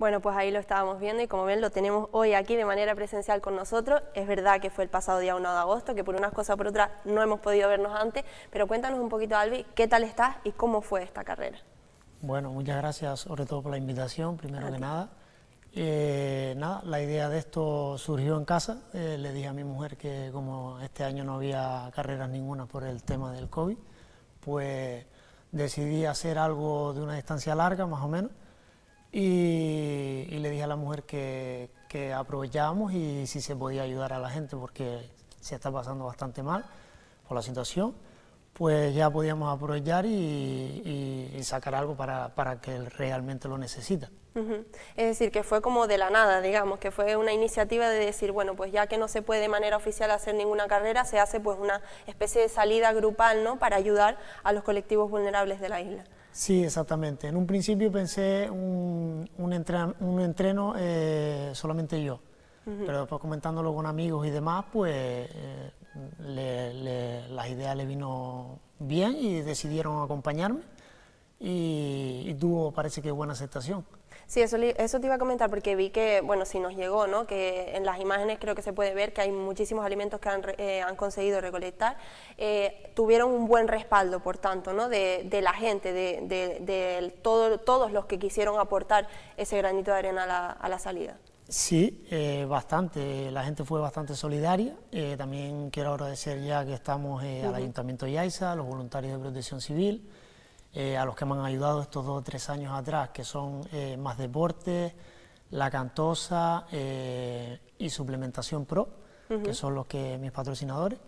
Bueno, pues ahí lo estábamos viendo y como ven lo tenemos hoy aquí de manera presencial con nosotros. Es verdad que fue el pasado día 1 de agosto, que por unas cosas o por otras no hemos podido vernos antes, pero cuéntanos un poquito, Albi, qué tal estás y cómo fue esta carrera. Bueno, muchas gracias sobre todo por la invitación, primero que nada. Eh, nada, la idea de esto surgió en casa. Eh, le dije a mi mujer que como este año no había carreras ninguna por el tema del COVID, pues decidí hacer algo de una distancia larga, más o menos y, le dije a la mujer que, que aprovechábamos y si se podía ayudar a la gente porque se está pasando bastante mal por la situación, pues ya podíamos aprovechar y, sacar algo para, para, que realmente lo necesita. Es decir, que fue como de la nada, digamos, que fue una iniciativa de decir, bueno, pues ya que no se puede de manera oficial hacer ninguna carrera, se hace pues una especie de salida grupal, ¿no?, para ayudar a los colectivos vulnerables de la isla. Sí, exactamente. En un principio pensé un, un, entreno, eh, solamente yo, pero después comentándolo con amigos y demás, pues eh, las ideas le vino bien y decidieron acompañarme y tuvo, parece que, buena aceptación. Sí, eso, eso te iba a comentar porque vi que, bueno, si nos llegó, ¿no? Que en las imágenes creo que se puede ver que hay muchísimos alimentos que han, eh, han conseguido recolectar. Eh, tuvieron un buen respaldo, por tanto, ¿no? De, la gente, de, de, todos los que quisieron aportar ese granito de arena a la, a la salida. Sí, eh, bastante. La gente fue bastante solidaria. también quiero agradecer ya que estamos al Ayuntamiento de Yaiza, los voluntarios de Protección Civil, eh, a los que me han ayudado estos dos o tres años atrás, que son eh, Más Deporte, La Cantosa eh, y Suplementación Pro, que son los que mis patrocinadores.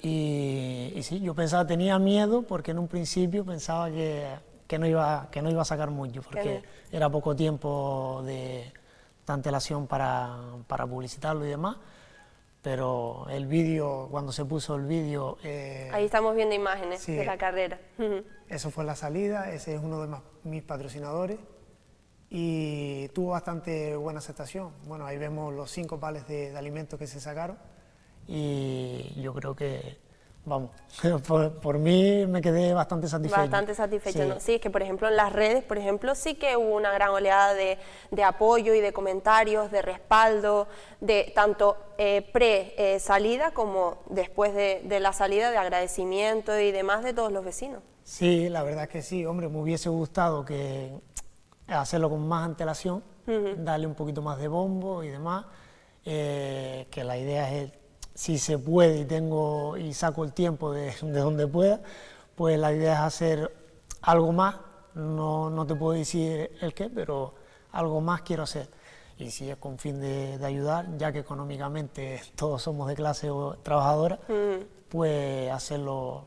Y, sí, yo pensaba, tenía miedo porque en un principio pensaba que, que no, iba, que no iba a sacar mucho, porque era poco tiempo de tanta para, para publicitarlo y demás pero el vídeo, cuando se puso el vídeo... Eh, ahí estamos viendo imágenes de la carrera. eso fue la salida, ese es uno de mis patrocinadores y tuvo bastante buena aceptación. Bueno, ahí vemos los cinco pales de, de alimentos que se sacaron y yo creo que vamos, por, por, mí me quedé bastante satisfecho. Bastante satisfecho, sí. es que por ejemplo en las redes, por ejemplo, sí que hubo una gran oleada de, de apoyo y de comentarios, de respaldo, de tanto eh, pre-salida como después de, de, la salida, de agradecimiento y demás de todos los vecinos. Sí, la verdad es que sí, hombre, me hubiese gustado que hacerlo con más antelación, darle un poquito más de bombo y demás, eh, que la idea es si se puede y tengo y saco el tiempo de, de donde pueda, pues la idea es hacer algo más. No, no, te puedo decir el qué, pero algo más quiero hacer. Y si es con fin de, de ayudar, ya que económicamente todos somos de clase trabajadora, mm. pues hacerlo,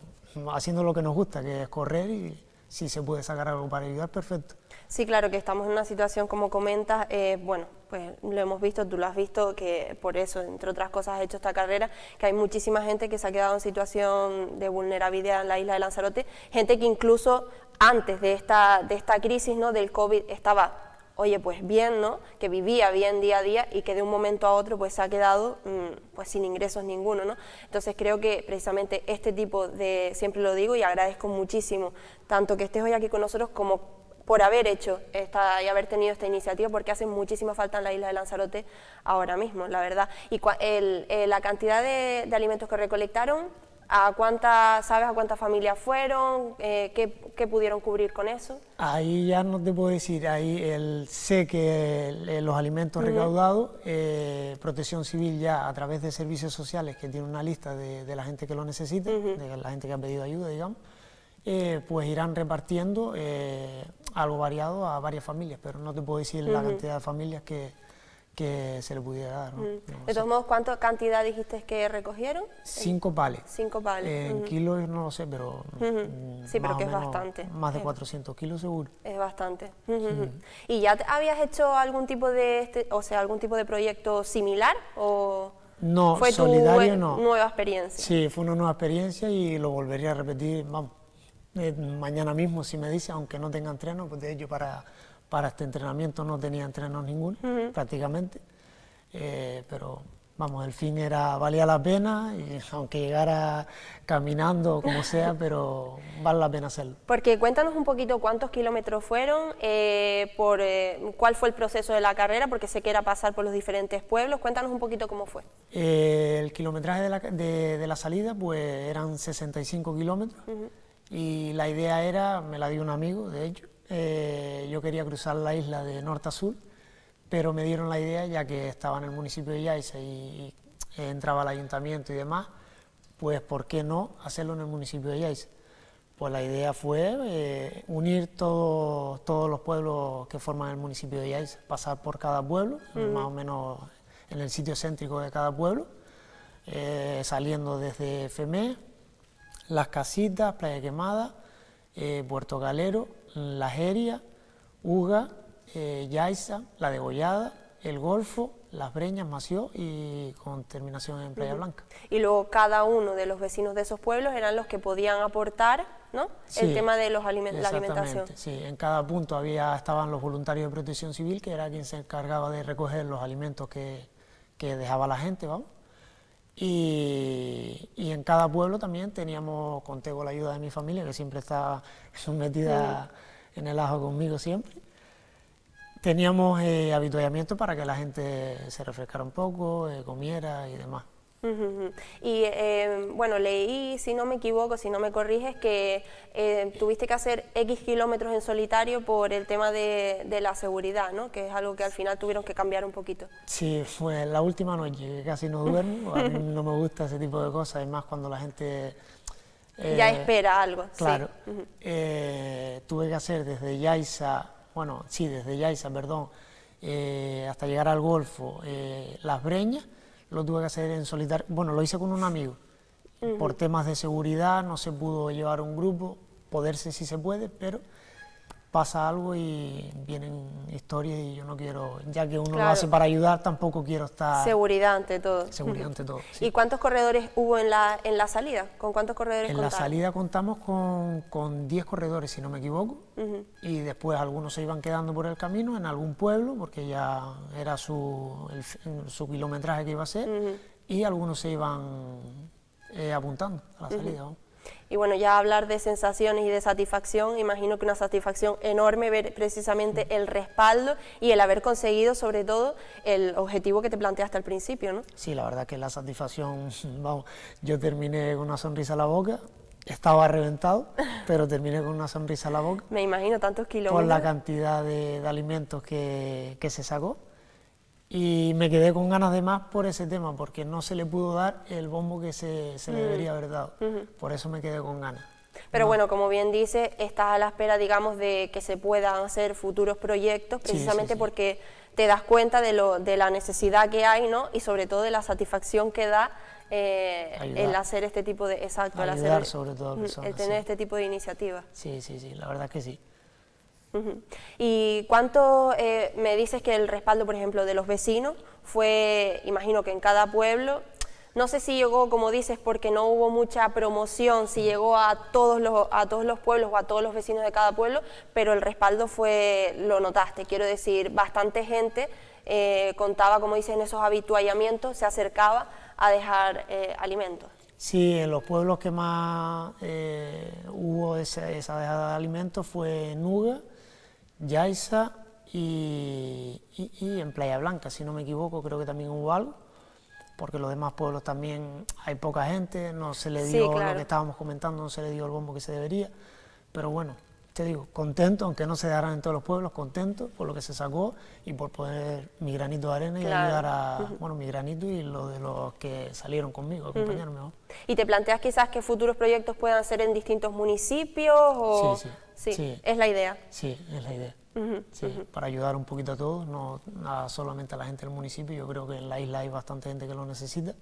haciendo lo que nos gusta, que es correr y, si se puede sacar algo para ayudar, perfecto. Sí, claro, que estamos en una situación, como comentas, eh, bueno, pues lo hemos visto, tú lo has visto, que por eso, entre otras cosas, has hecho esta carrera, que hay muchísima gente que se ha quedado en situación de vulnerabilidad en la isla de Lanzarote, gente que incluso antes de esta, de esta crisis, ¿no?, del COVID, estaba oye, pues bien, ¿no? Que vivía bien día a día y que de un momento a otro pues se ha quedado mm, pues sin ingresos ninguno, ¿no? Entonces creo que precisamente este tipo de, siempre lo digo y agradezco muchísimo, tanto que estés hoy aquí con nosotros como por haber hecho esta, y haber tenido esta iniciativa, porque hace muchísima falta en la isla de Lanzarote ahora mismo, la verdad. Y eh, la cantidad de alimentos que recolectaron, cuántas, sabes a cuántas familias fueron? Eh, ¿qué, pudieron cubrir con eso? Ahí ya no te puedo decir, ahí el, sé que los alimentos recaudados, eh, Protección Civil ya a través de servicios sociales, que tiene una lista de, la gente que lo necesita, de la gente que ha pedido ayuda, digamos, eh, pues irán repartiendo algo variado a varias familias, pero no te puedo decir la cantidad de familias que, que se le pudiera dar. Mm. de todos modos, ¿cuánta cantidad dijiste que recogieron? Cinco pales. Cinco pales. Eh, en kilos no lo sé, pero... Sí, pero que es bastante. Más de 400 kilos seguro. Es bastante. ¿Y ya habías hecho algún tipo de, este, o sea, algún tipo de proyecto similar o...? No, fue solidario tu nueva experiencia. Sí, fue una nueva experiencia y lo volvería a repetir, eh, mañana mismo si me dice, aunque no tengan entreno, pues de hecho para para este entrenamiento no tenía entrenos ninguno, prácticamente, eh, pero vamos, el fin era, valía la pena, y aunque llegara caminando o como sea, pero vale la pena hacerlo. Porque cuéntanos un poquito cuántos kilómetros fueron, eh, por, eh, cuál fue el proceso de la carrera, porque sé que era pasar por los diferentes pueblos, cuéntanos un poquito cómo fue. el kilometraje de la, de, la, salida, pues eran 65 kilómetros, y la idea era, me la dio un amigo, de hecho, eh, yo quería cruzar la isla de norte a sur, pero me dieron la idea, ya que estaba en el municipio de Yaiza y, eh, entraba al ayuntamiento y demás, pues ¿por qué no hacerlo en el municipio de Yaiza? Pues la idea fue eh, unir todos los pueblos que forman el municipio de Yaiza, pasar por cada pueblo, mm. más o menos en el sitio céntrico de cada pueblo, saliendo desde Femé, Las Casitas, Playa Quemada, Puerto Galero, la Jeria, Uga, eh, La Degollada, El Golfo, Las Breñas, Mació y con terminación en Playa Blanca. Y luego cada uno de los vecinos de esos pueblos eran los que podían aportar ¿no? el tema de los la alimentación. Sí, en cada punto había, estaban los voluntarios de protección civil, que era quien se encargaba de recoger los alimentos que, que dejaba la gente, vamos. Y, en cada pueblo también teníamos, conté con la ayuda de mi familia, que siempre está sometida en el ajo conmigo siempre. Teníamos eh, habituallamiento para que la gente se refrescara un poco, eh, comiera y demás. Y em, bueno, leí, si no me equivoco, si no me corriges, que eh, tuviste que hacer X kilómetros en solitario por el tema de, la seguridad, ¿no? Que es algo que al final tuvieron que cambiar un poquito. Sí, fue la última noche, casi no duermo. A mí no me gusta ese tipo de cosas, es más cuando la gente... Eh, ya espera algo. Claro. Eh, tuve que hacer desde Yaisa, bueno, sí, desde Yaisa perdón, hasta llegar al Golfo, Las Breñas lo tuve que hacer en solitario. Bueno, lo hice con un amigo. Por temas de seguridad no se pudo llevar un grupo, poderse si se puede, pero pasa algo y vienen historias y yo no quiero, ya que uno lo hace para ayudar, tampoco quiero estar... Seguridad ante todo. Seguridad ante todo. ¿Y cuántos corredores hubo en la, en la salida? ¿Con cuántos corredores En la salida contamos con 10 corredores, si no me equivoco, y después algunos se iban quedando por el camino en algún pueblo, porque ya era su, su kilometraje que iba a ser, y algunos se iban eh, apuntando a la salida. Y bueno, ya hablar de sensaciones y de satisfacción, imagino que una satisfacción enorme ver precisamente el respaldo y el haber conseguido sobre todo el objetivo que te planteaste al principio, ¿no? Sí, la verdad que la satisfacción, vamos, yo terminé con una sonrisa a la boca, estaba reventado, pero terminé con una sonrisa a la boca. Me imagino tantos kilómetros. Por la cantidad de, de alimentos que, que se sacó y me quedé con ganas de más por ese tema, porque no se le pudo dar el bombo que se, se le debería haber dado. Por eso me quedé con ganas. Pero bueno, como bien dice, estás a la espera, digamos, de que se puedan hacer futuros proyectos, precisamente porque te das cuenta de, lo, de la necesidad que hay, ¿no? Y sobre todo de la satisfacción que da eh, el hacer este tipo de... Exacto, Ayudar el sobre todo a personas, El tener este tipo de iniciativas. Sí, sí, sí, la verdad que sí. ¿Y cuánto eh, me dices que el respaldo, por ejemplo, de los vecinos fue, imagino que en cada pueblo, no sé si llegó, como dices, porque no hubo mucha promoción, si llegó a todos los, a todos los pueblos o a todos los vecinos de cada pueblo, pero el respaldo fue, lo notaste, quiero decir, bastante gente eh, contaba, como dices, en esos habituallamientos, se acercaba a dejar eh, alimentos. Sí, en los pueblos que más hubo esa, esa, dejada de alimentos fue Nuga, Yaisa y, en Playa Blanca, si no me equivoco, creo que también hubo algo, porque los demás pueblos también hay poca gente, no se le dio lo que estábamos comentando, no se le dio el bombo que se debería, pero bueno, digo, contento, aunque no se darán en todos los pueblos, contento por lo que se sacó y por poder mi granito de arena y ayudar a, bueno, mi granito y lo de los que salieron conmigo, acompañarme. ¿Y te planteas quizás que futuros proyectos puedan ser en distintos municipios? O... Sí, sí, Es la idea. Sí, es la idea. sí, para ayudar un poquito a todos, no solamente a la gente del municipio, yo creo que en la isla hay bastante gente que lo necesita,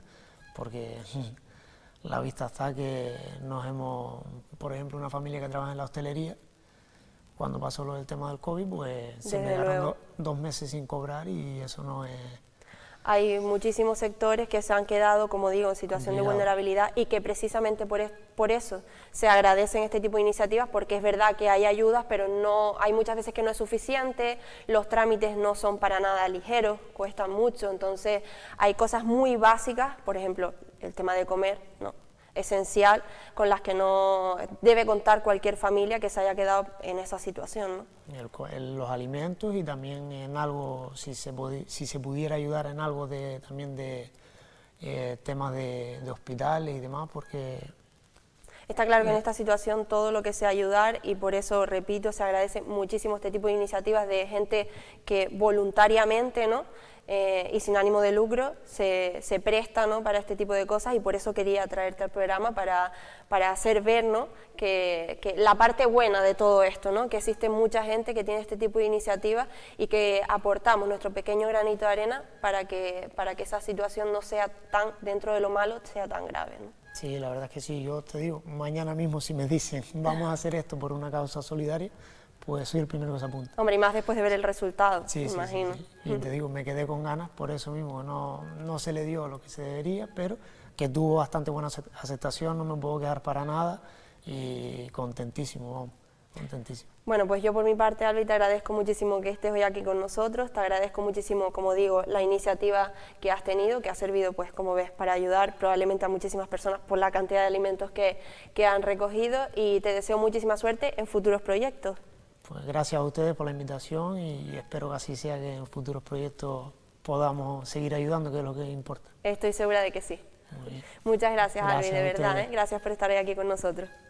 porque la vista está que nos hemos, por ejemplo, una familia que trabaja en la hostelería, cuando pasó lo del tema del COVID, pues se me quedaron dos meses sin cobrar y eso no es... Hay muchísimos sectores que se han quedado, como digo, en situación de vulnerabilidad y que precisamente por, por eso se agradecen este tipo de iniciativas porque es verdad que hay ayudas, pero no hay muchas veces que no es suficiente, los trámites no son para nada ligeros, cuestan mucho, entonces hay cosas muy básicas, por ejemplo, el tema de comer, ¿no? esencial con las que no debe contar cualquier familia que se haya quedado en esa situación. En los alimentos y también en algo, si se, si se pudiera ayudar en algo de, también de eh, temas de, de hospitales y demás, porque Está claro que en mm. esta situación todo lo que sea ayudar y por eso, repito, se agradece muchísimo este tipo de iniciativas de gente que voluntariamente, ¿no? Eh, y sin ánimo de lucro se, presta para este tipo de cosas y por eso quería traerte al programa para, para hacer ver ¿no? que, que, la parte buena de todo esto, ¿no? que existe mucha gente que tiene este tipo de iniciativas y que aportamos nuestro pequeño granito de arena para que, para que esa situación no sea tan, dentro de lo malo, sea tan grave. Sí, la verdad es que sí. Yo te digo, mañana mismo si me dicen vamos a hacer esto por una causa solidaria, pues soy el primero que se apunta. Hombre, y más después de ver el resultado, sí, me imagino. y te digo, me quedé con ganas por eso mismo. No, no se le dio lo que se debería, pero que tuvo bastante buena aceptación, no me puedo quedar para nada y contentísimo, bueno, pues yo por mi parte, Albi, te agradezco muchísimo que estés hoy aquí con nosotros, te agradezco muchísimo, como digo, la iniciativa que has tenido, que ha servido, pues como ves, para ayudar probablemente a muchísimas personas por la cantidad de alimentos que, que han recogido y te deseo muchísima suerte en futuros proyectos. Pues gracias a ustedes por la invitación y espero que así sea que en futuros proyectos podamos seguir ayudando, que es lo que importa. Estoy segura de que sí. Muchas gracias, gracias de verdad. ¿eh? Gracias por estar hoy aquí con nosotros.